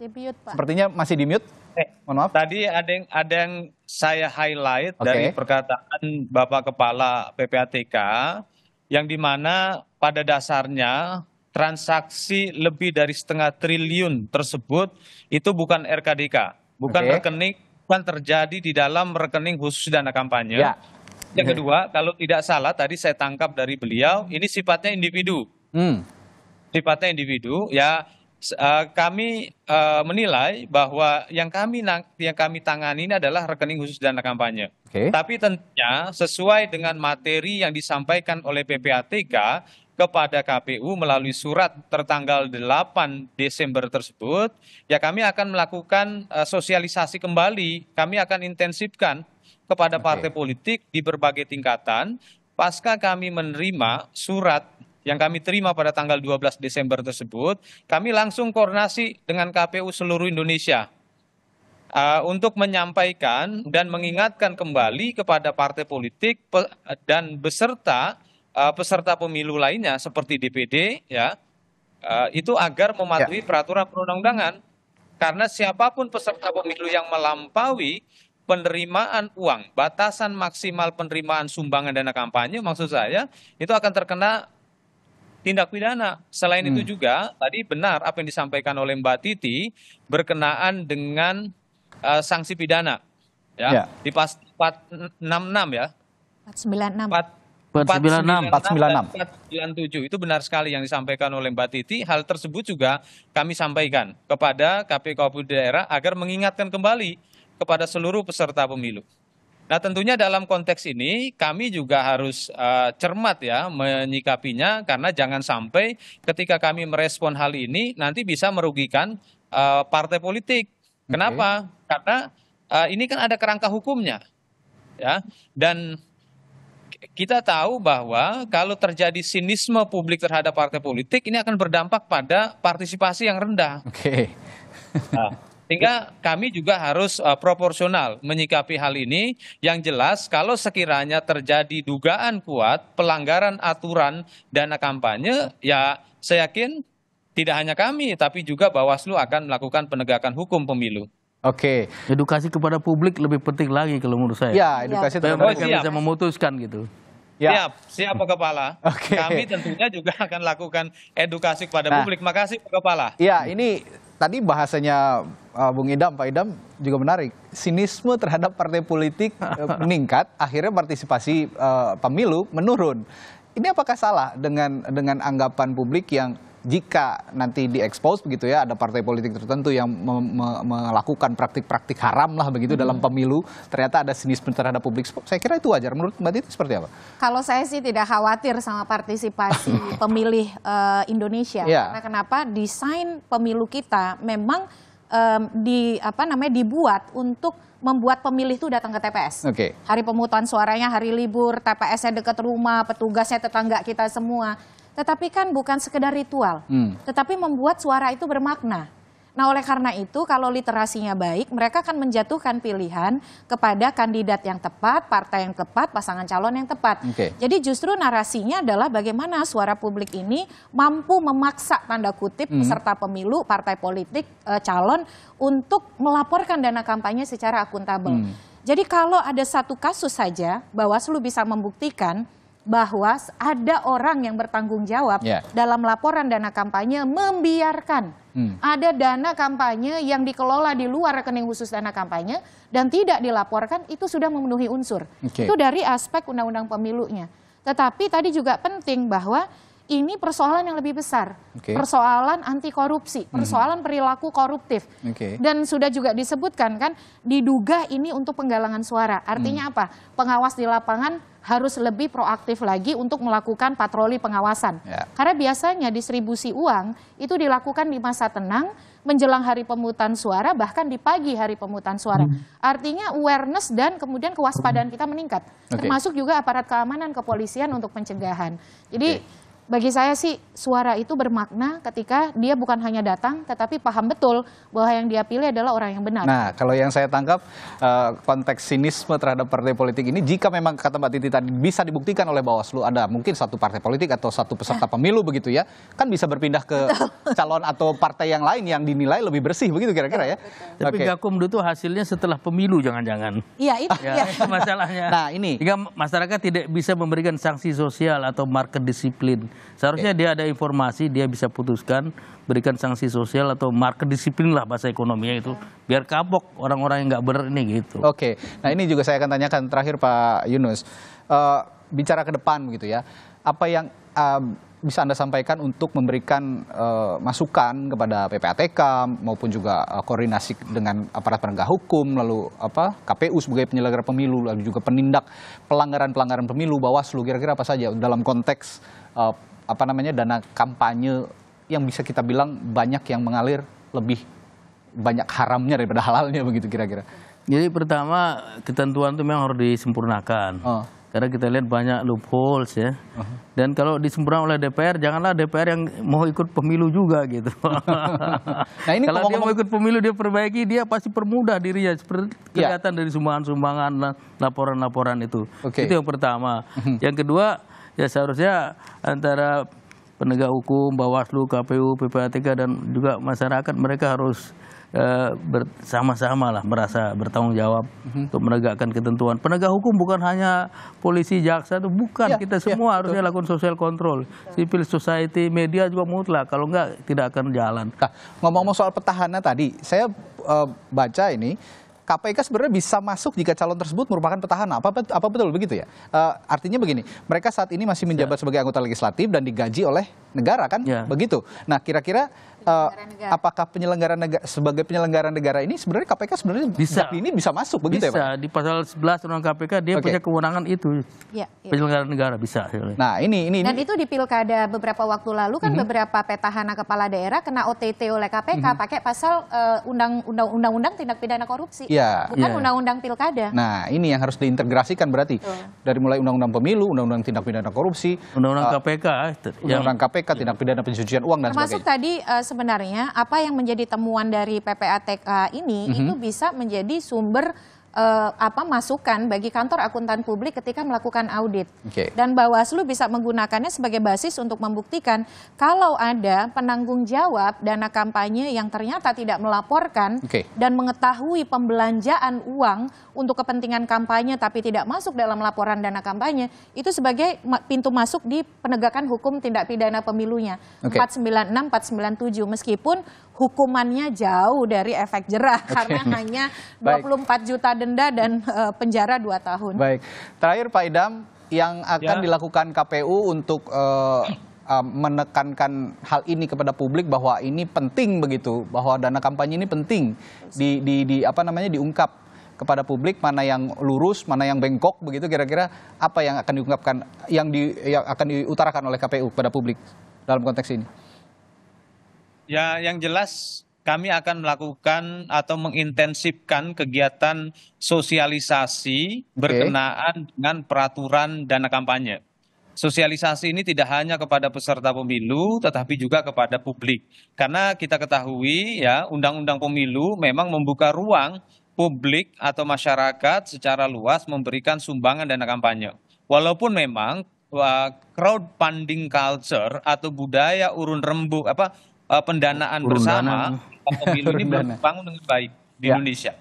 Speaker 4: Masih mute, Pak. Sepertinya masih di mute.
Speaker 3: Eh, Mohon maaf. Tadi ada yang ada yang saya highlight okay. dari perkataan Bapak Kepala PPATK yang dimana pada dasarnya transaksi lebih dari setengah triliun tersebut itu bukan RKDK, bukan okay. rekening, bukan terjadi di dalam rekening khusus dana kampanye. Ya. Yang kedua, kalau tidak salah tadi saya tangkap dari beliau, ini sifatnya individu. Hmm. Sifatnya individu, ya Eh, kami eh, menilai bahwa yang kami yang kami tangani ini adalah rekening khusus dana kampanye. Okay. Tapi tentunya sesuai dengan materi yang disampaikan oleh PPATK kepada KPU melalui surat tertanggal 8 Desember tersebut, ya kami akan melakukan eh, sosialisasi kembali. Kami akan intensifkan kepada okay. partai politik di berbagai tingkatan pasca kami menerima surat yang kami terima pada tanggal 12 Desember tersebut, kami langsung koordinasi dengan KPU seluruh Indonesia uh, untuk menyampaikan dan mengingatkan kembali kepada partai politik pe dan beserta uh, peserta pemilu lainnya seperti DPD ya uh, itu agar mematuhi ya. peraturan perundang-undangan karena siapapun peserta pemilu yang melampaui penerimaan uang, batasan maksimal penerimaan sumbangan dana kampanye maksud saya itu akan terkena tindak pidana. Selain hmm. itu juga tadi benar apa yang disampaikan oleh Mbak Titi berkenaan dengan uh, sanksi pidana. Ya. ya. Di pas 466 ya. 496.
Speaker 5: 496,
Speaker 3: 496, 497 itu benar sekali yang disampaikan oleh Mbak Titi. Hal tersebut juga kami sampaikan kepada KPK Daerah agar mengingatkan kembali kepada seluruh peserta pemilu. Nah tentunya dalam konteks ini kami juga harus uh, cermat ya menyikapinya karena jangan sampai ketika kami merespon hal ini nanti bisa merugikan uh, partai politik. Kenapa? Okay. Karena uh, ini kan ada kerangka hukumnya, ya. Dan kita tahu bahwa kalau terjadi sinisme publik terhadap partai politik ini akan berdampak pada partisipasi yang rendah.
Speaker 5: Oke. Okay. Nah,
Speaker 3: sehingga kami juga harus uh, proporsional menyikapi hal ini yang jelas kalau sekiranya terjadi dugaan kuat pelanggaran aturan dana kampanye ya saya yakin tidak hanya kami tapi juga Bawaslu akan melakukan penegakan hukum pemilu.
Speaker 5: Oke. Okay. Edukasi kepada publik lebih penting lagi kalau menurut saya. Ya, edukasi ya. terhadap oh, bisa memutuskan gitu.
Speaker 3: Ya. Siap, siap Pak Kepala. Okay. Kami tentunya juga akan lakukan edukasi kepada nah, publik. Makasih Pak Kepala. Ya,
Speaker 4: ini tadi bahasanya uh, Bung Idam, Pak Idam juga menarik. Sinisme terhadap partai politik eh, meningkat, akhirnya partisipasi uh, pemilu menurun. Ini apakah salah dengan dengan anggapan publik yang jika nanti diekspos begitu ya ada partai politik tertentu yang me me melakukan praktik-praktik haram lah begitu hmm. dalam pemilu ternyata ada sinis terhadap publik saya kira itu wajar menurut Mbak Titi seperti
Speaker 6: apa? Kalau saya sih tidak khawatir sama partisipasi pemilih uh, Indonesia yeah. karena kenapa desain pemilu kita memang um, di apa namanya dibuat untuk membuat pemilih itu datang ke TPS. Okay. Hari pemutusan suaranya hari libur, TPS-nya dekat rumah, petugasnya tetangga kita semua. Tetapi kan bukan sekedar ritual, hmm. tetapi membuat suara itu bermakna. Nah, oleh karena itu, kalau literasinya baik, mereka akan menjatuhkan pilihan kepada kandidat yang tepat, partai yang tepat, pasangan calon yang tepat. Okay. Jadi, justru narasinya adalah bagaimana suara publik ini mampu memaksa tanda kutip hmm. peserta pemilu, partai politik, e, calon untuk melaporkan dana kampanye secara akuntabel. Hmm. Jadi, kalau ada satu kasus saja, Bawaslu bisa membuktikan bahwa ada orang yang bertanggung jawab yeah. dalam laporan dana kampanye membiarkan hmm. ada dana kampanye yang dikelola di luar rekening khusus dana kampanye dan tidak dilaporkan itu sudah memenuhi unsur. Okay. Itu dari aspek undang-undang pemilunya. Tetapi tadi juga penting bahwa ini persoalan yang lebih besar, okay. persoalan anti korupsi, hmm. persoalan -hmm. perilaku koruptif, okay. dan sudah juga disebutkan kan diduga ini untuk penggalangan suara. Artinya mm. apa? Pengawas di lapangan harus lebih proaktif lagi untuk melakukan patroli pengawasan. Yeah. Karena biasanya distribusi uang itu dilakukan di masa tenang, menjelang hari pemutusan suara, bahkan di pagi hari pemutusan suara. Hmm. Artinya awareness dan kemudian kewaspadaan kita meningkat, okay. termasuk juga aparat keamanan kepolisian untuk pencegahan. Jadi okay bagi saya sih suara itu bermakna ketika dia bukan hanya datang tetapi paham betul bahwa yang dia pilih adalah orang yang benar. Nah,
Speaker 4: kalau yang saya tangkap eh, konteks sinisme terhadap partai politik ini jika memang kata Mbak Titi tadi bisa dibuktikan oleh Bawaslu ada mungkin satu partai politik atau satu peserta ya. pemilu begitu ya, kan bisa berpindah ke calon atau partai yang lain yang dinilai lebih bersih begitu kira-kira ya. Tapi okay. Gakumdu itu
Speaker 5: hasilnya setelah pemilu jangan-jangan. Iya, itu ya, ya. masalahnya. Nah, ini. Jika masyarakat tidak bisa memberikan sanksi sosial atau market disiplin Seharusnya dia ada informasi, dia bisa putuskan berikan sanksi sosial atau market disiplin lah bahasa ekonominya itu biar kapok orang-orang yang nggak benar ini gitu. Oke, nah ini juga saya akan tanyakan terakhir Pak Yunus uh,
Speaker 4: bicara ke depan gitu ya, apa yang uh, bisa Anda sampaikan untuk memberikan uh, masukan kepada PPATK maupun juga uh, koordinasi dengan aparat penegak hukum lalu apa KPU sebagai penyelenggara pemilu lalu juga penindak pelanggaran-pelanggaran pemilu Bawaslu kira-kira apa saja dalam konteks uh, apa namanya dana kampanye yang bisa kita bilang banyak yang mengalir lebih banyak haramnya daripada halalnya begitu
Speaker 5: kira-kira. Jadi pertama ketentuan itu memang harus disempurnakan. Oh. Karena kita lihat banyak loopholes ya. Uh -huh. Dan kalau disempurnakan oleh DPR, janganlah DPR yang mau ikut pemilu juga gitu. nah ini kalau dia mau ikut pemilu dia perbaiki, dia pasti permudah dirinya seperti ya. kelihatan yeah. dari sumbangan-sumbangan laporan-laporan itu. Okay. Itu yang pertama. Uh-huh. yang kedua ya seharusnya antara penegak hukum, Bawaslu, KPU, PPATK dan juga masyarakat mereka harus eh, bersama-sama lah merasa bertanggung jawab hmm untuk menegakkan ketentuan. Penegak hukum bukan hanya polisi, jaksa itu bukan. Ya, Kita ya, semua ya, harusnya betul. lakukan sosial kontrol, Civil society, media juga mutlak. Kalau enggak tidak akan jalan. Nah, ngomong-ngomong soal petahana tadi, saya uh, baca ini
Speaker 4: KPK sebenarnya bisa masuk jika calon tersebut merupakan petahana. Apa, apa betul begitu ya? Uh, artinya begini, mereka saat ini masih menjabat ya. sebagai anggota legislatif dan digaji oleh negara kan? Ya. Begitu. Nah, kira-kira Eh, apakah penyelenggara negara sebagai penyelenggara negara ini sebenarnya KPK sebenarnya bisa ini bisa masuk begitu bisa. ya Pak? Bisa
Speaker 5: di pasal 11 undang KPK dia okay. punya kewenangan itu.
Speaker 2: Ya,
Speaker 6: ya.
Speaker 5: Penyelenggara negara bisa. Nah, ini ini Dan ini.
Speaker 6: itu di pilkada beberapa waktu lalu kan mm -hmm. beberapa petahana kepala daerah kena OTT oleh KPK mm -hmm. pakai pasal eh, undang-undang uh, undang tindak pidana korupsi. Ya. Bukan iya. undang-undang ya. pilkada.
Speaker 4: Nah, ini yang harus diintegrasikan berarti. Tuh. Dari mulai undang-undang pemilu, undang-undang tindak pidana korupsi, undang-undang uh, eh, KPK, undang-undang KPK tindak iya. pidana pencucian uang dan Termasuk sebagainya.
Speaker 6: tadi uh, sebenarnya apa yang menjadi temuan dari PPATK ini mm -hmm. itu bisa menjadi sumber uh, apa masukan bagi kantor akuntan publik ketika melakukan audit. Okay. Dan Bawaslu bisa menggunakannya sebagai basis untuk membuktikan kalau ada penanggung jawab dana kampanye yang ternyata tidak melaporkan okay. dan mengetahui pembelanjaan uang untuk kepentingan kampanye tapi tidak masuk dalam laporan dana kampanye itu sebagai pintu masuk di penegakan hukum tindak pidana pemilunya okay. 496 497 meskipun hukumannya jauh dari efek jerah okay. karena hanya 24 Baik. juta denda dan uh, penjara 2 tahun.
Speaker 4: Baik. Terakhir Pak Idam yang akan ya. dilakukan KPU untuk uh, menekankan hal ini kepada publik bahwa ini penting begitu, bahwa dana kampanye ini penting di di, di apa namanya diungkap kepada publik mana yang lurus, mana yang bengkok begitu kira-kira apa yang akan diungkapkan yang di yang akan diutarakan oleh KPU kepada publik dalam konteks ini.
Speaker 3: Ya, yang jelas kami akan melakukan atau mengintensifkan kegiatan sosialisasi okay. berkenaan dengan peraturan dana kampanye. Sosialisasi ini tidak hanya kepada peserta pemilu tetapi juga kepada publik. Karena kita ketahui ya undang-undang pemilu memang membuka ruang publik atau masyarakat secara luas memberikan sumbangan dana kampanye. Walaupun memang crowdfunding culture atau budaya urun rembuk apa uh, pendanaan bersama pemilu ini belum dibangun dengan baik di ya. Indonesia.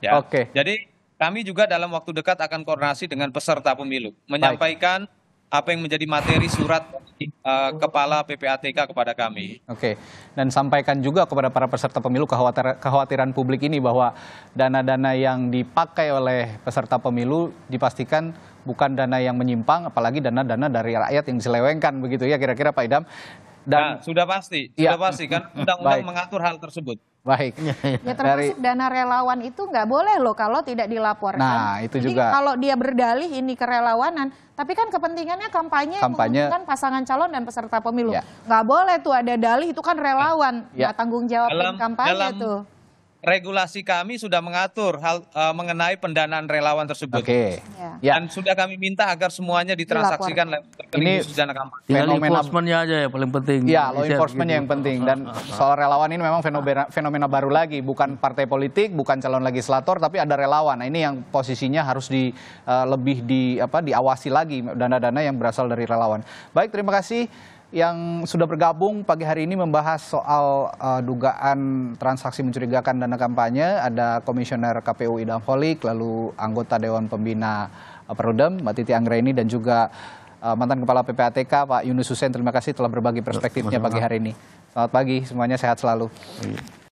Speaker 3: Ya. Oke. Okay. Jadi kami juga dalam waktu dekat akan koordinasi dengan peserta pemilu, menyampaikan baik apa yang menjadi materi surat eh, kepala PPATK kepada kami.
Speaker 4: Oke, dan sampaikan juga kepada para peserta pemilu kekhawatiran publik ini bahwa dana-dana yang dipakai oleh peserta pemilu dipastikan bukan dana yang menyimpang, apalagi dana-dana dari rakyat yang diselewengkan begitu ya kira-kira Pak Idam dan
Speaker 3: nah, sudah pasti, ya. sudah pasti kan undang-undang mengatur
Speaker 4: hal tersebut. Baik. Ya termasuk
Speaker 6: Dari, dana relawan itu nggak boleh loh kalau tidak dilaporkan. Nah itu Jadi juga. Kalau dia berdalih ini kerelawanan, tapi kan kepentingannya kampanye, kampanye kan pasangan calon dan peserta pemilu. Ya. boleh tuh ada dalih itu kan relawan, ya. nggak tanggung jawab dalam, kampanye dalam, tuh
Speaker 3: regulasi kami sudah mengatur hal uh, mengenai pendanaan relawan tersebut. Oke. Okay. Iya. Ya. Dan sudah kami minta agar semuanya ditransaksikan lewat ini sudah kampanye. Fenomena
Speaker 5: enforcementnya aja ya paling penting. Ya, law enforcement gitu.
Speaker 3: yang penting
Speaker 4: dan ah, ah, ah. soal relawan ini memang fenomena fenomena baru lagi, bukan partai politik, bukan calon legislator tapi ada relawan. Nah, ini yang posisinya harus di uh, lebih di apa diawasi lagi dana-dana yang berasal dari relawan. Baik, terima kasih yang sudah bergabung pagi hari ini membahas soal uh, dugaan transaksi mencurigakan dana kampanye. Ada Komisioner KPU Idam Holik, lalu anggota Dewan Pembina uh, eh, Perudem, Mbak Titi Anggraini dan juga uh, mantan Kepala PPATK Pak Yunus Hussein. Terima kasih telah berbagi perspektifnya pagi hari ini. Selamat pagi semuanya, sehat selalu. Iya.